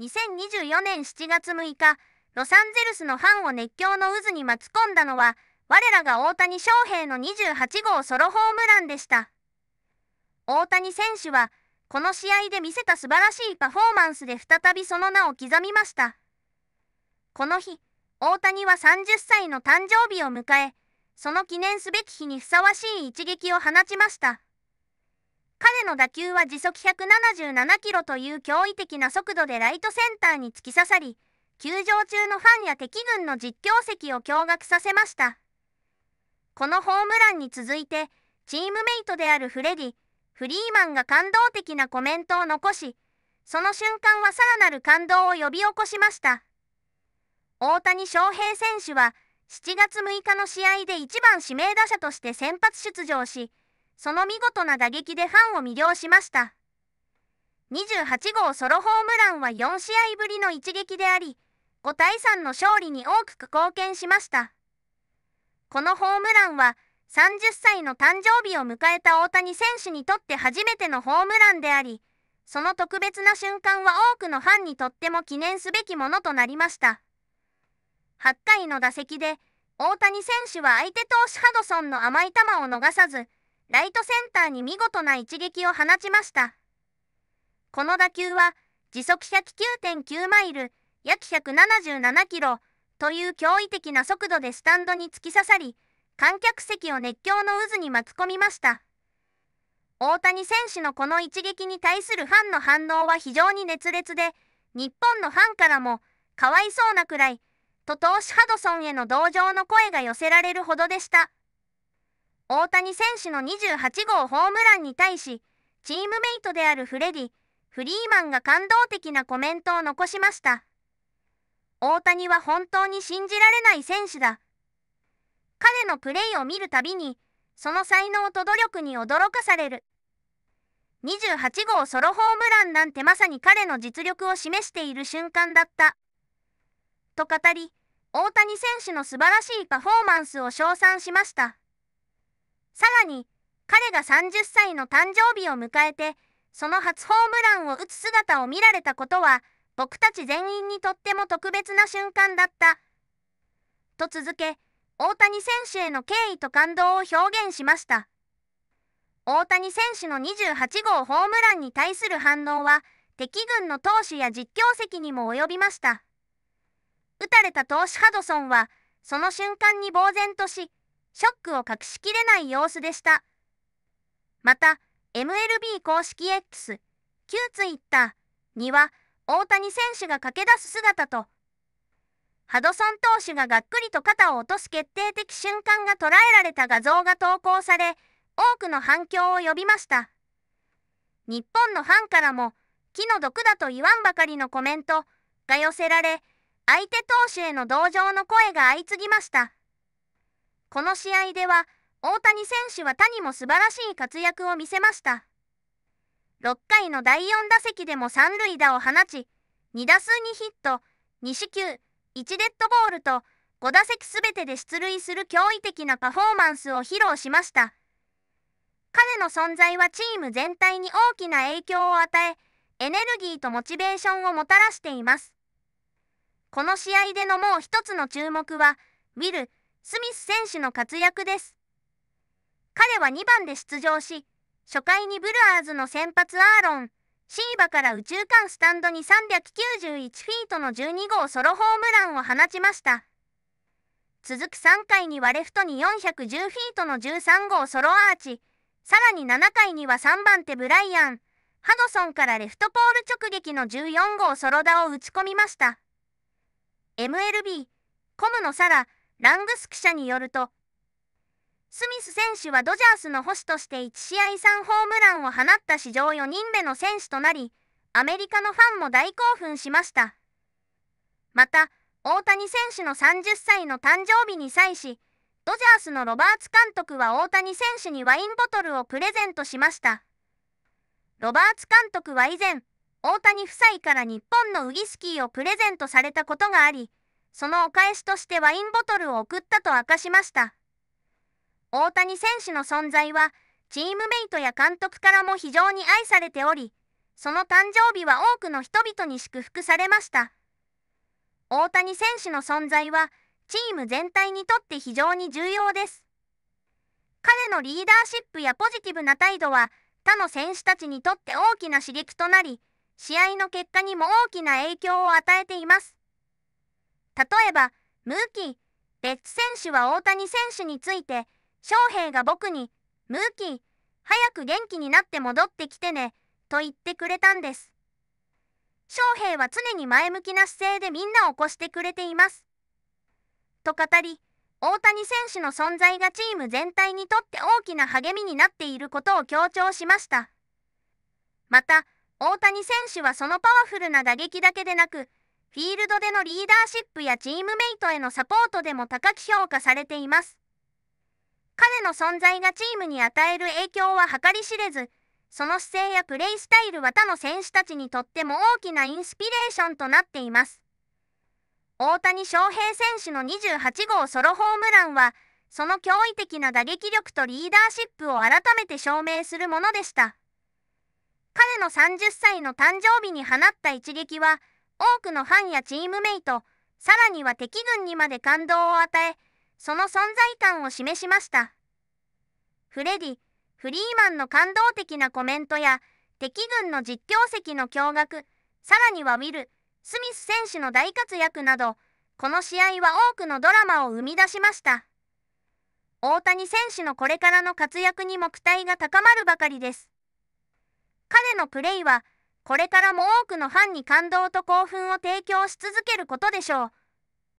2024年7月6日、ロサンゼルスのファンを熱狂の渦に巻き込んだのは、我らが大谷翔平の28号ソロホームランでした。大谷選手は、この試合で見せた素晴らしいパフォーマンスで再びその名を刻みました。この日、大谷は30歳の誕生日を迎え、その記念すべき日にふさわしい一撃を放ちました。の打球は時速177キロという驚異的な速度でライトセンターに突き刺さり、球場中のファンや敵軍の実況席を驚愕させました。このホームランに続いて、チームメイトであるフレディ、フリーマンが感動的なコメントを残し、その瞬間はさらなる感動を呼び起こしました。大谷翔平選手は、7月6日の試合で1番指名打者として先発出場し、その見事な打撃でファンを魅了しました。28号ソロホームランは4試合ぶりの一撃であり、5対3の勝利に大きく貢献しました。このホームランは、30歳の誕生日を迎えた大谷選手にとって初めてのホームランであり、その特別な瞬間は多くのファンにとっても記念すべきものとなりました。8回の打席で、大谷選手は相手投手ハドソンの甘い球を逃さず、ライトセンターに見事な一撃を放ちました。この打球は時速109.9マイル、約177キロという驚異的な速度でスタンドに突き刺さり、観客席を熱狂の渦に巻き込みました。大谷選手のこの一撃に対するファンの反応は非常に熱烈で、日本のファンからも、かわいそうなくらい、と投手ハドソンへの同情の声が寄せられるほどでした。大谷選手の28号ホームランに対し、チームメイトであるフレディ・フリーマンが感動的なコメントを残しました。大谷は本当に信じられない選手だ。彼のプレーを見るたびに、その才能と努力に驚かされる。28号ソロホームランなんてまさに彼の実力を示している瞬間だった。と語り、大谷選手の素晴らしいパフォーマンスを称賛しました。さらに、彼が30歳の誕生日を迎えて、その初ホームランを打つ姿を見られたことは、僕たち全員にとっても特別な瞬間だった。と続け、大谷選手への敬意と感動を表現しました。大谷選手の28号ホームランに対する反応は、敵軍の投手や実況席にも及びました。打たれた投手ハドソンは、その瞬間に呆然とし、ショックを隠しきれない様子でした。また、MLB 公式 X、旧 Twitter には、大谷選手が駆け出す姿と、ハドソン投手ががっくりと肩を落とす決定的瞬間が捉えられた画像が投稿され、多くの反響を呼びました。日本のファンからも、木の毒だと言わんばかりのコメントが寄せられ、相手投手への同情の声が相次ぎました。この試合では大谷選手は他にも素晴らしい活躍を見せました。6回の第4打席でも三塁打を放ち、2打数2ヒット、2四球、1デッドボールと、5打席全てで出塁する驚異的なパフォーマンスを披露しました。彼の存在はチーム全体に大きな影響を与え、エネルギーとモチベーションをもたらしています。この試合でのもう一つの注目は、ウィル、スミス選手の活躍です。彼は2番で出場し、初回にブルアーズの先発アーロン、シーバから宇宙間スタンドに391フィートの12号ソロホームランを放ちました。続く3回にはレフトに410フィートの13号ソロアーチ、さらに7回には3番手ブライアン、ハドソンからレフトポール直撃の14号ソロ打を打ち込みました。MLB、コムのサラ、ラングス記者によると、スミス選手はドジャースの捕手として1試合3ホームランを放った史上4人目の選手となり、アメリカのファンも大興奮しました。また、大谷選手の30歳の誕生日に際し、ドジャースのロバーツ監督は大谷選手にワインボトルをプレゼントしました。ロバーツ監督は以前、大谷夫妻から日本のウイスキーをプレゼントされたことがあり、そのお返しとしてワインボトルを送ったと明かしました。大谷選手の存在は、チームメイトや監督からも非常に愛されており、その誕生日は多くの人々に祝福されました。大谷選手の存在は、チーム全体にとって非常に重要です。彼のリーダーシップやポジティブな態度は、他の選手たちにとって大きな刺激となり、試合の結果にも大きな影響を与えています。例えば、ムーキー、レッツ選手は大谷選手について、翔平が僕に、ムーキー、早く元気になって戻ってきてね、と言ってくれたんです。翔平は常に前向きな姿勢でみんなを起こしてくれています。と語り、大谷選手の存在がチーム全体にとって大きな励みになっていることを強調しました。また、大谷選手はそのパワフルな打撃だけでなく、フィールドでのリーダーシップやチームメイトへのサポートでも高き評価されています。彼の存在がチームに与える影響は計り知れず、その姿勢やプレイスタイルは他の選手たちにとっても大きなインスピレーションとなっています。大谷翔平選手の28号ソロホームランは、その驚異的な打撃力とリーダーシップを改めて証明するものでした。彼の30歳の誕生日に放った一撃は、多くのファンやチームメイトさらには敵軍にまで感動を与えその存在感を示しましたフレディ・フリーマンの感動的なコメントや敵軍の実況席の驚愕さらにはウィル・スミス選手の大活躍などこの試合は多くのドラマを生み出しました大谷選手のこれからの活躍にも期待が高まるばかりです彼のプレイはこれからも多くのファンに感動と興奮を提供し続けることでしょう。